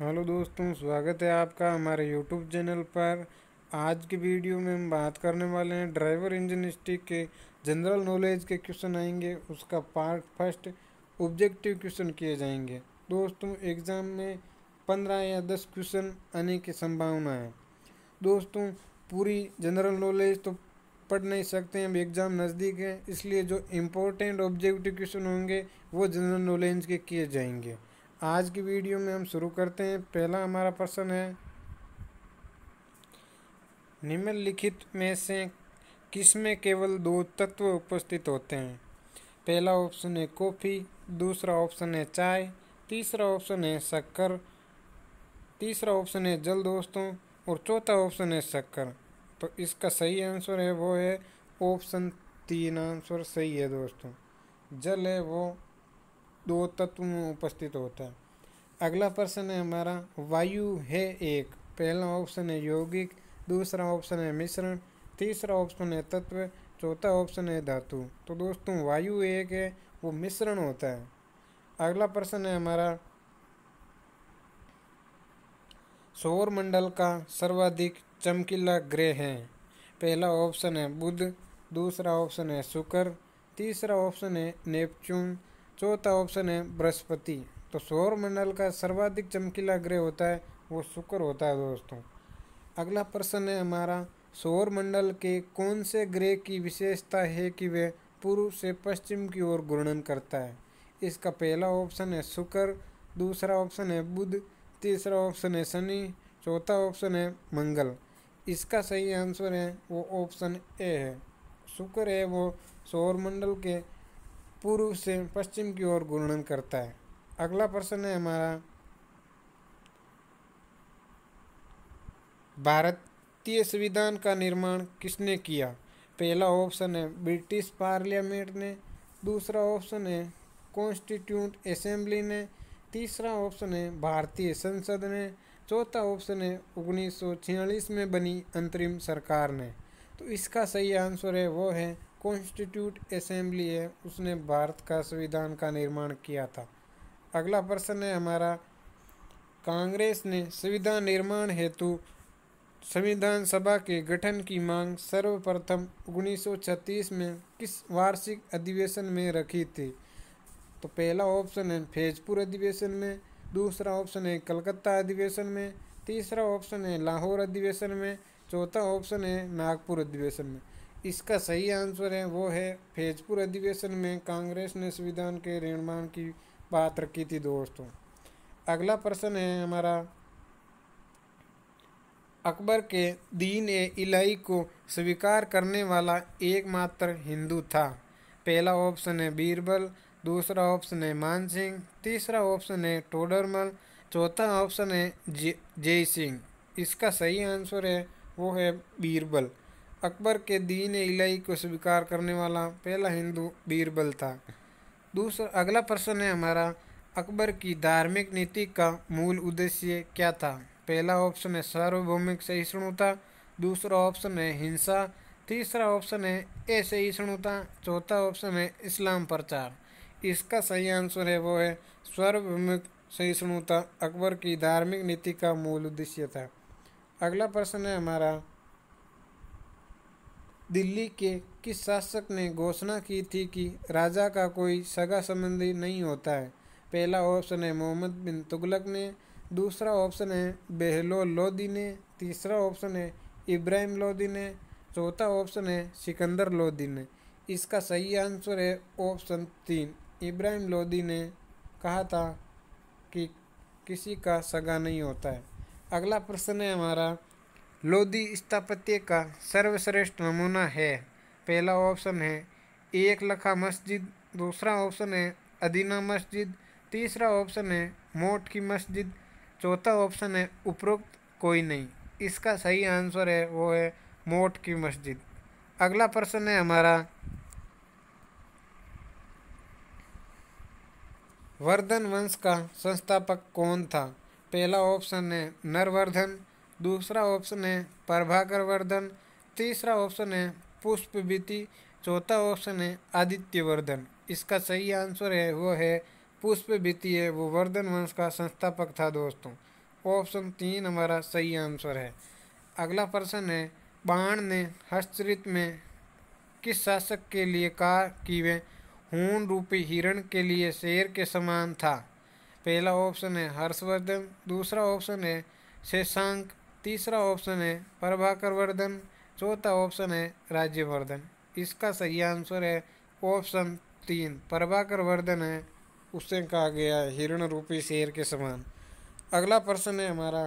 hello दोस्तों स्वागत है आपका हमारे यूट्यूब चैनल पर आज की वीडियो में हम बात करने वाले हैं ड्राइवर इंजन स्टिक के जनरल नॉलेज के क्वेश्चन आएंगे उसका पार्ट फर्स्ट ऑब्जेक्टिव क्वेश्चन किए जाएंगे दोस्तों एग्ज़ाम में पंद्रह या दस क्वेश्चन आने की संभावना है दोस्तों पूरी जनरल नॉलेज तो पढ़ नहीं सकते हैं अब एग्ज़ाम नज़दीक है इसलिए जो इम्पोर्टेंट ऑब्जेक्टिव क्वेश्चन होंगे वो जनरल नॉलेज के किए जाएंगे आज की वीडियो में हम शुरू करते हैं पहला हमारा प्रश्न है निम्नलिखित में से किस में केवल दो तत्व उपस्थित होते हैं पहला ऑप्शन है कॉफ़ी दूसरा ऑप्शन है चाय तीसरा ऑप्शन है शक्कर तीसरा ऑप्शन है जल दोस्तों और चौथा ऑप्शन है शक्कर तो इसका सही आंसर है वो है ऑप्शन तीन आंसर सही है दोस्तों जल है वो दो तत्व में उपस्थित होता है अगला प्रश्न है हमारा वायु है एक पहला ऑप्शन है यौगिक दूसरा ऑप्शन है मिश्रण तीसरा ऑप्शन है तत्व चौथा ऑप्शन है धातु तो दोस्तों वायु एक है वो मिश्रण होता है अगला प्रश्न है हमारा सौर मंडल का सर्वाधिक चमकीला ग्रह है पहला ऑप्शन है बुध दूसरा ऑप्शन है शुक्र तीसरा ऑप्शन है नेपच्यून चौथा ऑप्शन है बृहस्पति तो सौरमंडल का सर्वाधिक चमकीला ग्रह होता है वो शुक्र होता है दोस्तों अगला प्रश्न है हमारा सौरमंडल के कौन से ग्रह की विशेषता है कि वे पूर्व से पश्चिम की ओर घूर्णन करता है इसका पहला ऑप्शन है शुक्र दूसरा ऑप्शन है बुध तीसरा ऑप्शन है शनि चौथा ऑप्शन है मंगल इसका सही आंसर है वो ऑप्शन ए है शुक्र है वो सौरमंडल के पूर्व से पश्चिम की ओर घूर्णन करता है अगला प्रश्न है हमारा भारतीय संविधान का निर्माण किसने किया पहला ऑप्शन है ब्रिटिश पार्लियामेंट ने दूसरा ऑप्शन है कॉन्स्टिट्यूंट असेंबली ने तीसरा ऑप्शन है भारतीय संसद ने चौथा ऑप्शन है उन्नीस में बनी अंतरिम सरकार ने तो इसका सही आंसर है वो है कॉन्स्टिट्यूट असेंबली है उसने भारत का संविधान का निर्माण किया था अगला प्रश्न है हमारा कांग्रेस ने संविधान निर्माण हेतु संविधान सभा के गठन की मांग सर्वप्रथम 1936 में किस वार्षिक अधिवेशन में रखी थी तो पहला ऑप्शन है फैजपुर अधिवेशन में दूसरा ऑप्शन है कलकत्ता अधिवेशन में तीसरा ऑप्शन है लाहौर अधिवेशन में चौथा ऑप्शन है नागपुर अधिवेशन में इसका सही आंसर है वो है फेजपुर अधिवेशन में कांग्रेस ने संविधान के निर्माण की बात रखी थी दोस्तों अगला प्रश्न है हमारा अकबर के दीन ए इलाही को स्वीकार करने वाला एकमात्र हिंदू था पहला ऑप्शन है बीरबल दूसरा ऑप्शन है मान सिंह तीसरा ऑप्शन है टोडरमल चौथा ऑप्शन है जय सिंह इसका सही आंसर है वो है बीरबल अकबर के दीन इलाही को स्वीकार करने वाला पहला हिंदू बीरबल था दूसरा अगला प्रश्न है हमारा अकबर की धार्मिक नीति का मूल उद्देश्य क्या था पहला ऑप्शन है सार्वभौमिक सहिष्णुता दूसरा ऑप्शन है हिंसा तीसरा ऑप्शन है असहिष्णुता चौथा ऑप्शन है इस्लाम प्रचार इसका सही आंसर है वो है सार्वभौमिक सहिष्णुता अकबर की धार्मिक नीति का मूल उद्देश्य था अगला प्रश्न है हमारा दिल्ली के किस शासक ने घोषणा की थी कि राजा का कोई सगा संबंधी नहीं होता है पहला ऑप्शन है मोहम्मद बिन तुगलक ने दूसरा ऑप्शन है बेहलो लोधी ने तीसरा ऑप्शन है इब्राहिम लोधी ने चौथा ऑप्शन है सिकंदर लोधी ने इसका सही आंसर है ऑप्शन तीन इब्राहिम लोधी ने कहा था कि किसी का सगा नहीं होता है अगला प्रश्न है हमारा लोधी स्थापत्य का सर्वश्रेष्ठ नमूना है पहला ऑप्शन है एक लखा मस्जिद दूसरा ऑप्शन है अदीना मस्जिद तीसरा ऑप्शन है मोट की मस्जिद चौथा ऑप्शन है उपरोक्त कोई नहीं इसका सही आंसर है वो है मोट की मस्जिद अगला प्रश्न है हमारा वर्धन वंश का संस्थापक कौन था पहला ऑप्शन है नरवर्धन दूसरा ऑप्शन है प्रभाकर वर्धन तीसरा ऑप्शन है पुष्पवीति चौथा ऑप्शन है आदित्यवर्धन इसका सही आंसर है वो है पुष्पवीति है वो वर्धन वंश का संस्थापक था दोस्तों ऑप्शन तीन हमारा सही आंसर है अगला प्रश्न है बाण ने हस्तरित में किस शासक के लिए कहा कि वे हून रूपी हिरण के लिए शेर के समान था पहला ऑप्शन है हर्षवर्धन दूसरा ऑप्शन है शेषांक तीसरा ऑप्शन है प्रभाकर वर्धन चौथा ऑप्शन है राज्यवर्धन इसका सही आंसर है ऑप्शन तीन प्रभाकर वर्धन है उसे कहा गया है हिरण रूपी शेर के समान अगला प्रश्न है हमारा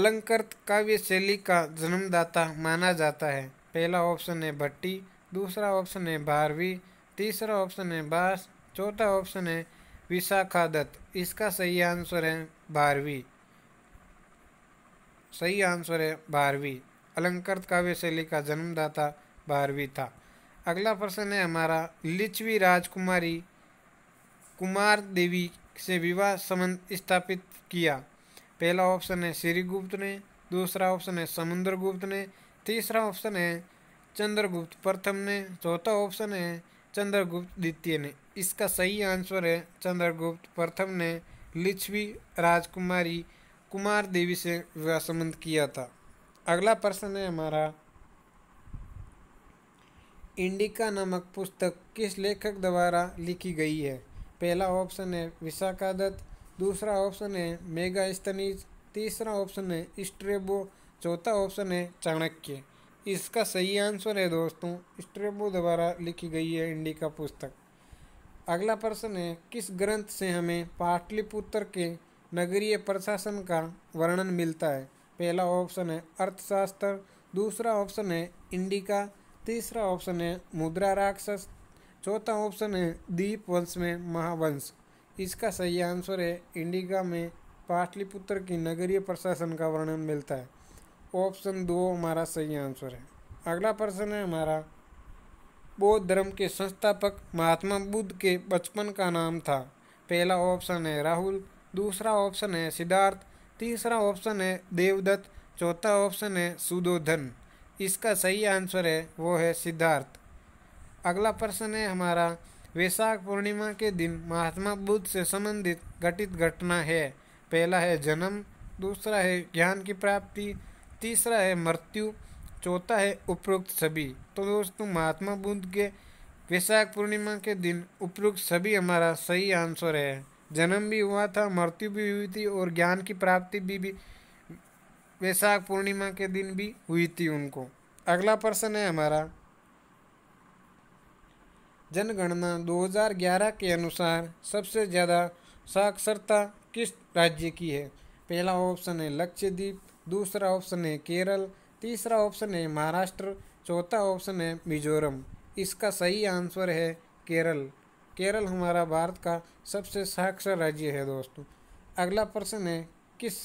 अलंकृत काव्य शैली का जन्मदाता माना जाता है पहला ऑप्शन है भट्टी दूसरा ऑप्शन है भारवी तीसरा ऑप्शन है बास चौथा ऑप्शन है विशाखा दत्त इसका सही आंसर है बारहवीं सही आंसर है बारहवीं अलंकृत काव्य शैली का जन्मदाता बारहवीं था अगला प्रश्न है हमारा लिच्छवी राजकुमारी कुमार देवी से विवाह संबंध स्थापित किया पहला ऑप्शन है श्रीगुप्त ने दूसरा ऑप्शन है समुद्रगुप्त ने तीसरा ऑप्शन है चंद्रगुप्त प्रथम ने चौथा ऑप्शन है चंद्रगुप्त द्वितीय ने इसका सही आंसर है चंद्रगुप्त प्रथम ने लिच्छवी राजकुमारी कुमार देवी से विवाह संबंध किया था अगला प्रश्न है हमारा इंडिका नामक पुस्तक किस लेखक द्वारा लिखी गई है पहला ऑप्शन है विशाखा दत्त दूसरा ऑप्शन है मेगा स्तनीज तीसरा ऑप्शन है स्ट्रेबो चौथा ऑप्शन है चाणक्य इसका सही आंसर है दोस्तों स्ट्रेबो द्वारा लिखी गई है इंडिका पुस्तक अगला प्रश्न है किस ग्रंथ से हमें पाटलिपुत्र के नगरीय प्रशासन का वर्णन मिलता है पहला ऑप्शन है अर्थशास्त्र दूसरा ऑप्शन है इंडिका तीसरा ऑप्शन है मुद्रा राक्षस चौथा ऑप्शन है दीप वंश में महावंश इसका सही आंसर है इंडिका में पाटलिपुत्र की नगरीय प्रशासन का वर्णन मिलता है ऑप्शन दो हमारा सही आंसर है अगला प्रश्न है हमारा बौद्ध धर्म के संस्थापक महात्मा बुद्ध के बचपन का नाम था पहला ऑप्शन है राहुल दूसरा ऑप्शन है सिद्धार्थ तीसरा ऑप्शन है देवदत्त चौथा ऑप्शन है सुदोधन इसका सही आंसर है वो है सिद्धार्थ अगला प्रश्न है हमारा वैशाख पूर्णिमा के दिन महात्मा बुद्ध से संबंधित घटित घटना है पहला है जन्म दूसरा है ज्ञान की प्राप्ति तीसरा है मृत्यु चौथा है उपरोक्त सभी तो दोस्तों महात्मा बुद्ध के वैशाख पूर्णिमा के दिन उपरोक्त सभी हमारा सही आंसर है जन्म भी हुआ था मृत्यु भी हुई थी और ज्ञान की प्राप्ति भी, भी वैशाख पूर्णिमा के दिन भी हुई थी उनको अगला प्रश्न है हमारा जनगणना 2011 के अनुसार सबसे ज़्यादा साक्षरता किस राज्य की है पहला ऑप्शन है लक्षद्वीप दूसरा ऑप्शन है केरल तीसरा ऑप्शन है महाराष्ट्र चौथा ऑप्शन है मिजोरम इसका सही आंसर है केरल केरल हमारा भारत का सबसे साक्षर राज्य है दोस्तों अगला प्रश्न है किस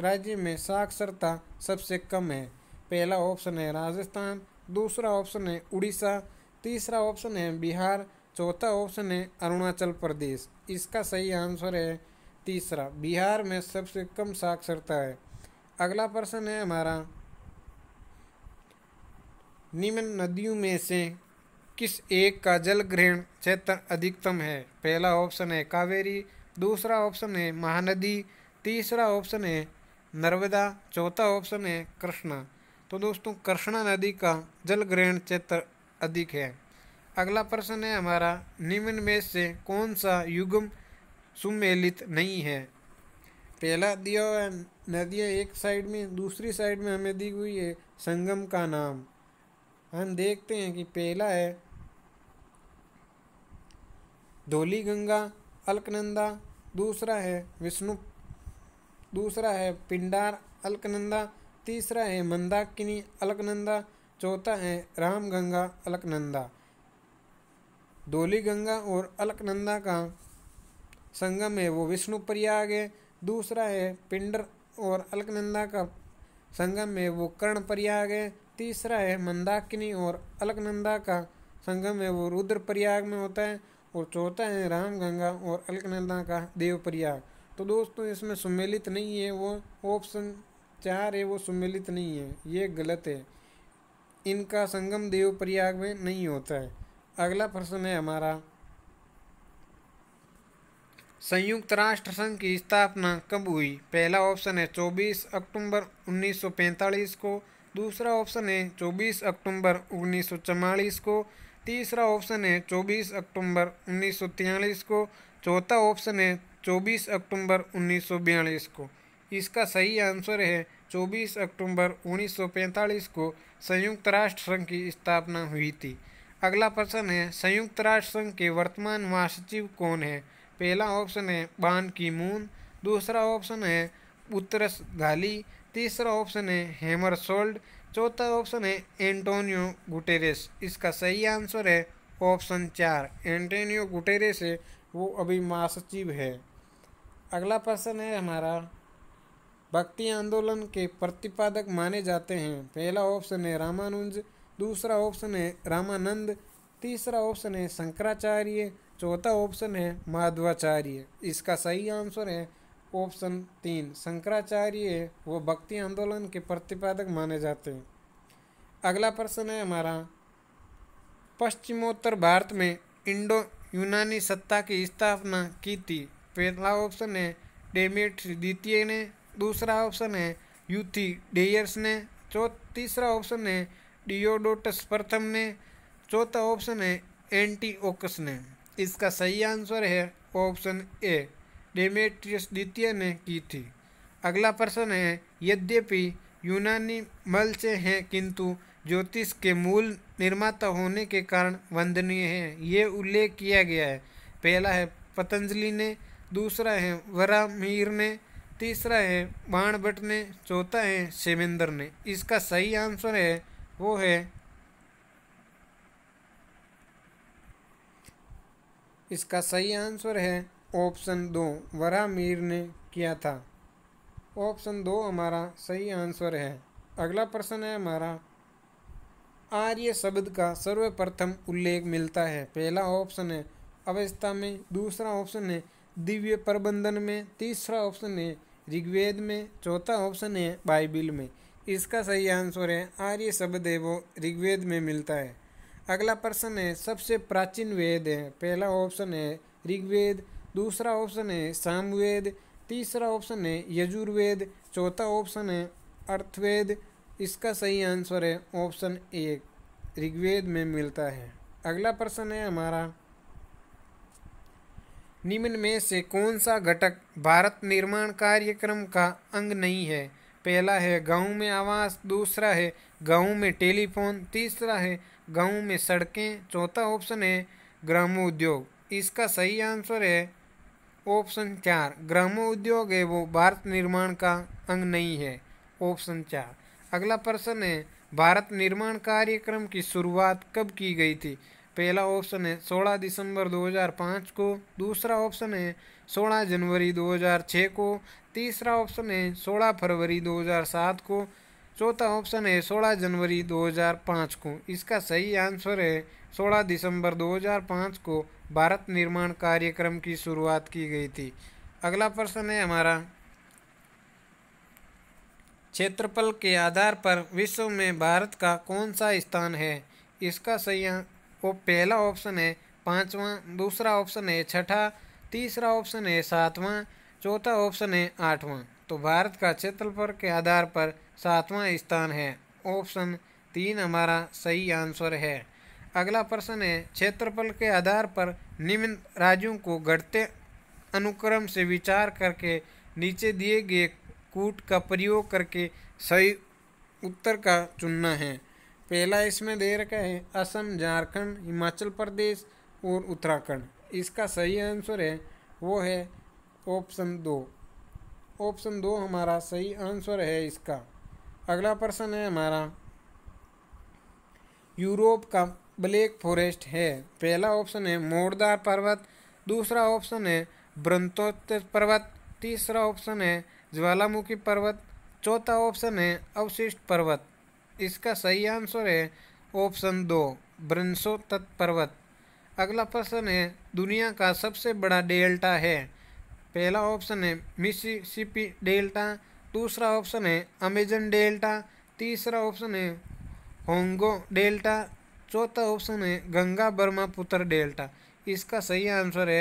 राज्य में साक्षरता सबसे कम है पहला ऑप्शन है राजस्थान दूसरा ऑप्शन है उड़ीसा तीसरा ऑप्शन है बिहार चौथा ऑप्शन है अरुणाचल प्रदेश इसका सही आंसर है तीसरा बिहार में सबसे कम साक्षरता है अगला प्रश्न है हमारा निम्न नदियों में से किस एक का जल ग्रहण क्षेत्र अधिकतम है पहला ऑप्शन है कावेरी दूसरा ऑप्शन है महानदी तीसरा ऑप्शन है नर्मदा चौथा ऑप्शन है कृष्णा तो दोस्तों कृष्णा नदी का जल ग्रहण क्षेत्र अधिक है अगला प्रश्न है हमारा निम्न में से कौन सा युगम सुमेलित नहीं है पहला दिया हुआ नदियाँ एक साइड में दूसरी साइड में हमें दी हुई है संगम का नाम हम देखते हैं कि पहला है धोली गंगा अलकनंदा दूसरा है विष्णु दूसरा है पिंडार अलकनंदा तीसरा है मंदाकिनी अलकनंदा चौथा है राम गंगा अलकनंदा धोली गंगा और अलकनंदा का संगम है वो विष्णु प्रयाग है दूसरा है पिंडर और अलकनंदा का संगम में वो कर्ण प्रयाग है तीसरा है मंदाकिनी और अलकनंदा का संगम है वो रुद्र प्रयाग में होता है और चौथा है रामगंगा और अलकनंदा का देव प्रयाग तो दोस्तों इसमें सम्मिलित नहीं है वो ऑप्शन चार है वो सम्मिलित नहीं है ये गलत है इनका संगम देव प्रयाग में नहीं होता है अगला प्रश्न है हमारा संयुक्त राष्ट्र संघ की स्थापना कब हुई पहला ऑप्शन है 24 अक्टूबर 1945 को दूसरा ऑप्शन है 24 अक्टूबर उन्नीस को तीसरा ऑप्शन है 24 अक्टूबर उन्नीस को चौथा ऑप्शन है 24 अक्टूबर 1942 को इसका सही आंसर है 24 अक्टूबर 1945 को संयुक्त राष्ट्र संघ की स्थापना हुई थी अगला प्रश्न है संयुक्त राष्ट्र संघ के वर्तमान महासचिव कौन है पहला ऑप्शन है बान की मून दूसरा ऑप्शन है उतरस घाली तीसरा ऑप्शन है हेमर सोल्ड चौथा ऑप्शन है एंटोनियो गुटेरेस इसका सही आंसर है ऑप्शन चार एंटोनियो गुटेरेस है वो अभी महासचिव है अगला प्रश्न है हमारा भक्ति आंदोलन के प्रतिपादक माने जाते हैं पहला ऑप्शन है रामानुज दूसरा ऑप्शन है रामानंद तीसरा ऑप्शन है शंकराचार्य चौथा ऑप्शन है माधवाचार्य इसका सही आंसर है ऑप्शन तीन शंकराचार्य वो भक्ति आंदोलन के प्रतिपादक माने जाते हैं अगला प्रश्न है हमारा पश्चिमोत्तर भारत में इंडो यूनानी सत्ता की स्थापना की थी पहला ऑप्शन है डेमेट्री द्वितीय ने दूसरा ऑप्शन है यूथी डेयर्स ने चौथ तीसरा ऑप्शन है डियोडोटस प्रथम ने चौथा ऑप्शन है एंटी ओकस ने इसका सही आंसर है ऑप्शन ए डेमेट्रियस द्वितीय ने की थी अगला प्रश्न है यद्यपि यूनानी मल से हैं किंतु ज्योतिष के मूल निर्माता होने के कारण वंदनीय हैं ये उल्लेख किया गया है पहला है पतंजलि ने दूसरा है वरामीर ने तीसरा है बाणभट्ट ने चौथा है सेमेंद्र ने इसका सही आंसर है वो है इसका सही आंसर है ऑप्शन दो वरा मीर ने किया था ऑप्शन दो हमारा सही आंसर है अगला प्रश्न है हमारा आर्य शब्द का सर्वप्रथम उल्लेख मिलता है पहला ऑप्शन है अवस्था में दूसरा ऑप्शन है दिव्य प्रबंधन में तीसरा ऑप्शन है ऋग्वेद में चौथा ऑप्शन है बाइबिल में इसका सही आंसर है आर्य शब्द है वो ऋग्वेद में मिलता है अगला प्रश्न है सबसे प्राचीन वेद है पहला ऑप्शन है ऋग्वेद दूसरा ऑप्शन है सामवेद तीसरा ऑप्शन है यजुर्वेद चौथा ऑप्शन है अर्थवेद इसका सही आंसर है ऑप्शन एक ऋग्वेद में मिलता है अगला प्रश्न है हमारा निम्न में से कौन सा घटक भारत निर्माण कार्यक्रम का अंग नहीं है पहला है गांव में आवास दूसरा है गांव में टेलीफोन तीसरा है गाँव में सड़कें चौथा ऑप्शन है ग्रामो उद्योग इसका सही आंसर है ऑप्शन चार ग्रामो उद्योग है वो भारत निर्माण का अंग नहीं है ऑप्शन चार अगला प्रश्न है भारत निर्माण कार्यक्रम की शुरुआत कब की गई थी पहला ऑप्शन है 16 दिसंबर 2005 को दूसरा ऑप्शन है 16 जनवरी 2006 को तीसरा ऑप्शन है 16 फरवरी 2007 को चौथा ऑप्शन है 16 जनवरी 2005 को इसका सही आंसर है 16 दिसंबर 2005 को भारत निर्माण कार्यक्रम की शुरुआत की गई थी अगला प्रश्न है हमारा क्षेत्रफल के आधार पर विश्व में भारत का कौन सा स्थान है इसका सही वो पहला ऑप्शन है पाँचवा दूसरा ऑप्शन है छठा तीसरा ऑप्शन है सातवां चौथा ऑप्शन है आठवां तो भारत का क्षेत्रफल के आधार पर सातवां स्थान है ऑप्शन तीन हमारा सही आंसर है अगला प्रश्न है क्षेत्रफल के आधार पर निम्न राज्यों को घटते अनुक्रम से विचार करके नीचे दिए गए कूट का प्रयोग करके सही उत्तर का चुनना है पहला इसमें दे रखा है असम झारखंड हिमाचल प्रदेश और उत्तराखंड इसका सही आंसर है वो है ऑप्शन दो ऑप्शन दो हमारा सही आंसर है इसका अगला प्रश्न है हमारा यूरोप का ब्लैक फॉरेस्ट है पहला ऑप्शन है मोड़दार पर्वत दूसरा ऑप्शन है ब्रंतोत पर्वत तीसरा ऑप्शन है ज्वालामुखी पर्वत चौथा ऑप्शन है अवशिष्ट पर्वत इसका सही आंसर है ऑप्शन दो ब्रंसो पर्वत अगला प्रश्न है दुनिया का सबसे बड़ा डेल्टा है पहला ऑप्शन है मिसिसिपी डेल्टा दूसरा ऑप्शन है अमेजन डेल्टा तीसरा ऑप्शन है होंगो डेल्टा चौथा ऑप्शन है गंगा ब्रह्मपुत्र डेल्टा इसका सही आंसर है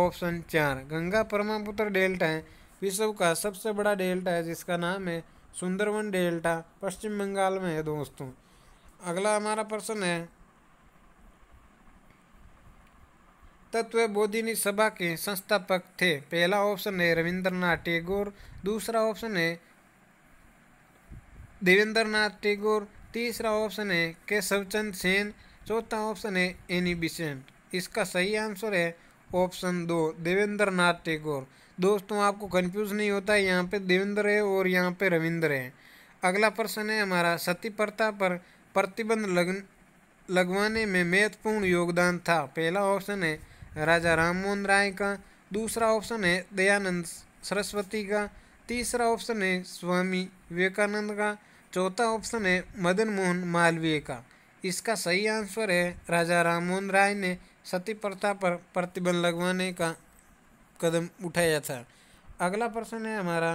ऑप्शन चार गंगा ब्रह्मपुत्र डेल्टा है विश्व का सबसे बड़ा डेल्टा है जिसका नाम है सुंदरवन डेल्टा पश्चिम बंगाल में है दोस्तों अगला हमारा प्रश्न है तत्वबोधिनी सभा के संस्थापक थे पहला ऑप्शन है रविंद्रनाथ टैगोर दूसरा ऑप्शन है देवेंद्रनाथ टैगोर तीसरा ऑप्शन है केशवचंद सेन चौथा ऑप्शन है एनी बिसेंट इसका सही आंसर है ऑप्शन दो देवेंद्र नाथ टैगोर दोस्तों आपको कंफ्यूज नहीं होता है यहाँ पे देवेंद्र है और यहाँ पे रविंद्र है अगला प्रश्न है हमारा सती प्रथा पर प्रतिबंध लग लगवाने में महत्वपूर्ण योगदान था पहला ऑप्शन है राजा राममोहन राय का दूसरा ऑप्शन है दयानंद सरस्वती का तीसरा ऑप्शन है स्वामी विवेकानंद का चौथा ऑप्शन है मदन मोहन मालवीय का इसका सही आंसर है राजा राममोहन राय ने सती प्रथा पर प्रतिबंध लगवाने का कदम उठाया था अगला प्रश्न है हमारा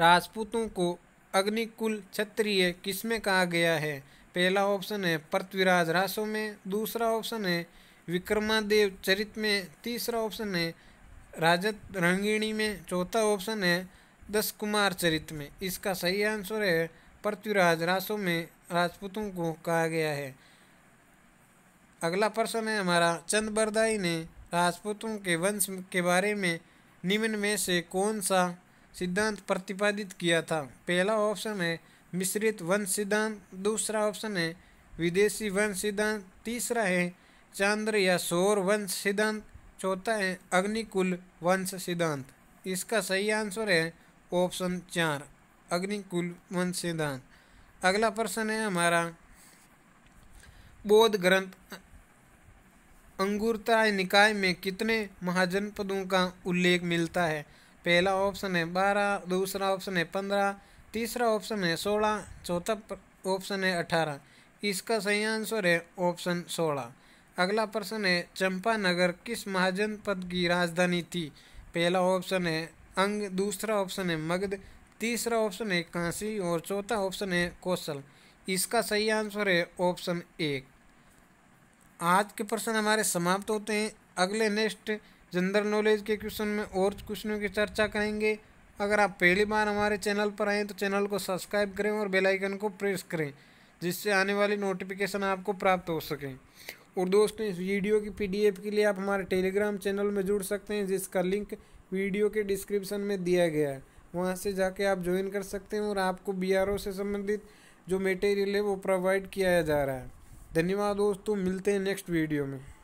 राजपूतों को अग्निकुल क्षत्रिय किसमें कहा गया है पहला ऑप्शन है पृथ्वीराज रासो में दूसरा ऑप्शन है विक्रमादेव चरित में तीसरा ऑप्शन है राजद रंगिणी में चौथा ऑप्शन है दस कुमार चरित में इसका सही आंसर है पृथ्वीराज रासो में राजपूतों को कहा गया है अगला प्रश्न है हमारा चंद बरदाई ने राजपूतों के वंश के बारे में निम्न में से कौन सा सिद्धांत प्रतिपादित किया था पहला ऑप्शन है मिश्रित वंश सिद्धांत दूसरा ऑप्शन है विदेशी वंश सिद्धांत तीसरा है चंद्र या सौर वंश सिद्धांत चौथा है अग्निकुल वंश सिद्धांत इसका सही आंसर है ऑप्शन चार अग्निकुल वंश सिद्धांत अगला प्रश्न है हमारा बौद्ध ग्रंथ अंगुरता निकाय में कितने महाजनपदों का उल्लेख मिलता है पहला ऑप्शन है बारह दूसरा ऑप्शन है पंद्रह तीसरा ऑप्शन है सोलह चौथा ऑप्शन है अठारह इसका सही आंसर है ऑप्शन सोलह अगला प्रश्न है चंपा नगर किस महाजन पद की राजधानी थी पहला ऑप्शन है अंग दूसरा ऑप्शन है मगध तीसरा ऑप्शन है कांसी और चौथा ऑप्शन है कौशल इसका सही आंसर है ऑप्शन एक आज के प्रश्न हमारे समाप्त होते हैं अगले नेक्स्ट जनरल नॉलेज के क्वेश्चन में और क्वेश्चनों की चर्चा करेंगे अगर आप पहली बार हमारे चैनल पर आएँ तो चैनल को सब्सक्राइब करें और बेलाइकन को प्रेस करें जिससे आने वाली नोटिफिकेशन आपको प्राप्त हो सकें और दोस्तों इस वीडियो की पीडीएफ के लिए आप हमारे टेलीग्राम चैनल में जुड़ सकते हैं जिसका लिंक वीडियो के डिस्क्रिप्शन में दिया गया है वहाँ से जाके आप ज्वाइन कर सकते हैं और आपको बीआरओ से संबंधित जो मटेरियल है वो प्रोवाइड किया जा रहा है धन्यवाद दोस्तों मिलते हैं नेक्स्ट वीडियो में